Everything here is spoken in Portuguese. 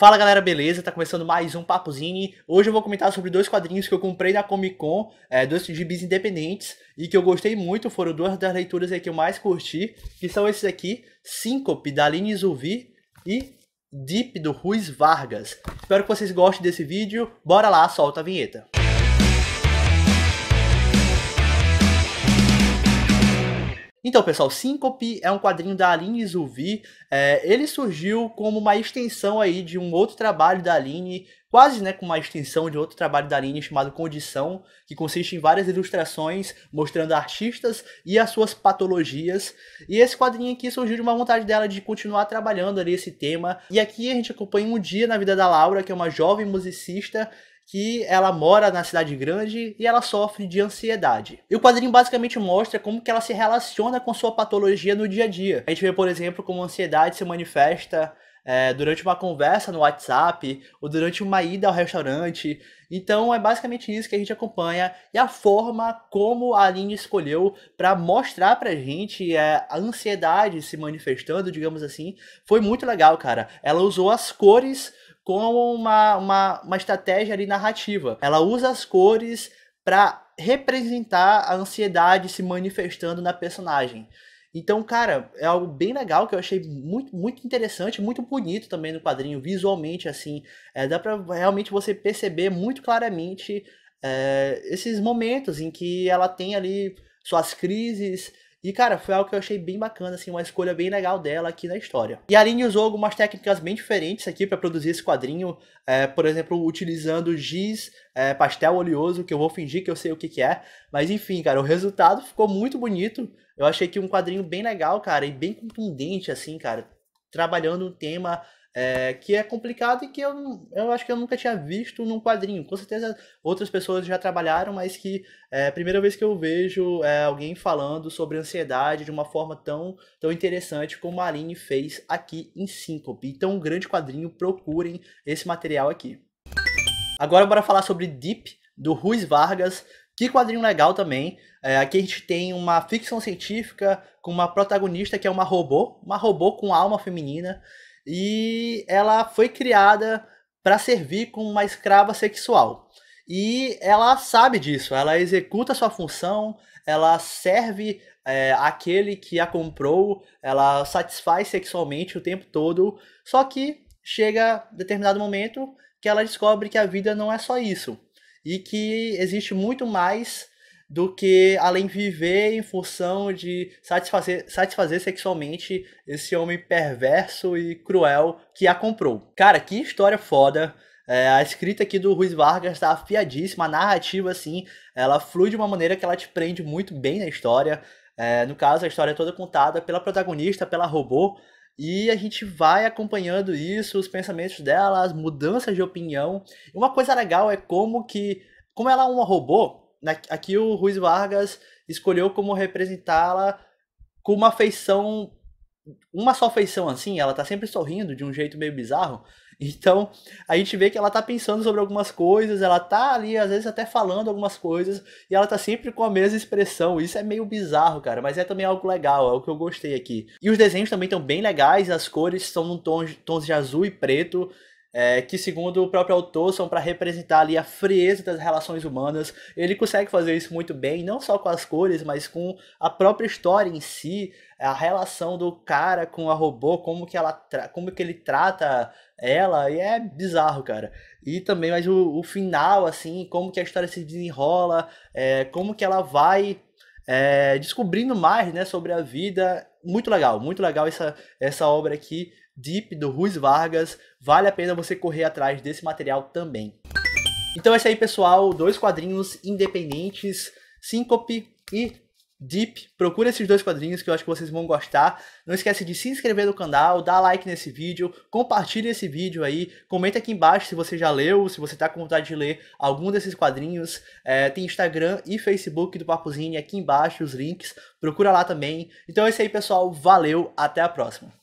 Fala galera, beleza? Tá começando mais um Papozine. Hoje eu vou comentar sobre dois quadrinhos que eu comprei na Comic Con, é, dois gibis independentes, e que eu gostei muito, foram duas das leituras aí que eu mais curti, que são esses aqui, Síncope, da Aline Zuvi, e Deep, do Ruiz Vargas. Espero que vocês gostem desse vídeo, bora lá, solta a vinheta. Então, pessoal, Síncope é um quadrinho da Aline Zuvi. É, ele surgiu como uma extensão aí de um outro trabalho da Aline, quase né, com uma extensão de outro trabalho da Aline chamado Condição, que consiste em várias ilustrações mostrando artistas e as suas patologias. E esse quadrinho aqui surgiu de uma vontade dela de continuar trabalhando ali esse tema. E aqui a gente acompanha um dia na vida da Laura, que é uma jovem musicista que ela mora na cidade grande e ela sofre de ansiedade. E o quadrinho basicamente mostra como que ela se relaciona com sua patologia no dia a dia. A gente vê, por exemplo, como a ansiedade se manifesta é, durante uma conversa no WhatsApp ou durante uma ida ao restaurante. Então é basicamente isso que a gente acompanha e a forma como a Aline escolheu para mostrar pra gente é, a ansiedade se manifestando, digamos assim, foi muito legal, cara. Ela usou as cores como uma, uma, uma estratégia ali narrativa. Ela usa as cores para representar a ansiedade se manifestando na personagem. Então, cara, é algo bem legal que eu achei muito, muito interessante, muito bonito também no quadrinho, visualmente, assim. É, dá pra realmente você perceber muito claramente é, esses momentos em que ela tem ali suas crises, e, cara, foi algo que eu achei bem bacana, assim, uma escolha bem legal dela aqui na história. E a Aline usou algumas técnicas bem diferentes aqui para produzir esse quadrinho, é, por exemplo, utilizando giz, é, pastel oleoso, que eu vou fingir que eu sei o que, que é, mas enfim, cara, o resultado ficou muito bonito. Eu achei que um quadrinho bem legal, cara, e bem contundente, assim, cara, trabalhando um tema é, que é complicado e que eu, eu acho que eu nunca tinha visto num quadrinho. Com certeza outras pessoas já trabalharam, mas que é a primeira vez que eu vejo é, alguém falando sobre ansiedade de uma forma tão, tão interessante como a Aline fez aqui em Síncope. Então, um grande quadrinho, procurem esse material aqui. Agora bora falar sobre Deep, do Ruiz Vargas, que quadrinho legal também. É, aqui a gente tem uma ficção científica com uma protagonista que é uma robô, uma robô com alma feminina e ela foi criada para servir como uma escrava sexual. E ela sabe disso, ela executa sua função, ela serve é, aquele que a comprou, ela satisfaz sexualmente o tempo todo, só que chega determinado momento que ela descobre que a vida não é só isso e que existe muito mais do que além viver em função de satisfazer, satisfazer sexualmente esse homem perverso e cruel que a comprou. Cara, que história foda. É, a escrita aqui do Ruiz Vargas tá afiadíssima, a narrativa, assim, ela flui de uma maneira que ela te prende muito bem na história. É, no caso, a história é toda contada pela protagonista, pela robô, e a gente vai acompanhando isso, os pensamentos dela, as mudanças de opinião. uma coisa legal é como que, como ela é uma robô, aqui o Ruiz Vargas escolheu como representá-la com uma feição, uma só feição assim, ela tá sempre sorrindo de um jeito meio bizarro. Então, a gente vê que ela tá pensando sobre algumas coisas, ela tá ali às vezes até falando algumas coisas e ela tá sempre com a mesma expressão. Isso é meio bizarro, cara, mas é também algo legal, é o que eu gostei aqui. E os desenhos também estão bem legais, as cores são num tom tons de azul e preto é, que segundo o próprio autor são para representar ali a frieza das relações humanas. Ele consegue fazer isso muito bem, não só com as cores, mas com a própria história em si, a relação do cara com a robô, como que ela como que ele trata ela, e é bizarro, cara. E também, mas o, o final, assim, como que a história se desenrola, é, como que ela vai é, descobrindo mais né, sobre a vida muito legal, muito legal essa, essa obra aqui, Deep, do Ruiz Vargas. Vale a pena você correr atrás desse material também. Então é isso aí, pessoal. Dois quadrinhos independentes, Síncope e Deep. Procura esses dois quadrinhos que eu acho que vocês vão gostar. Não esquece de se inscrever no canal, dar like nesse vídeo, compartilhe esse vídeo aí, comenta aqui embaixo se você já leu, se você tá com vontade de ler algum desses quadrinhos. É, tem Instagram e Facebook do Papozinho aqui embaixo os links. Procura lá também. Então é isso aí, pessoal. Valeu, até a próxima.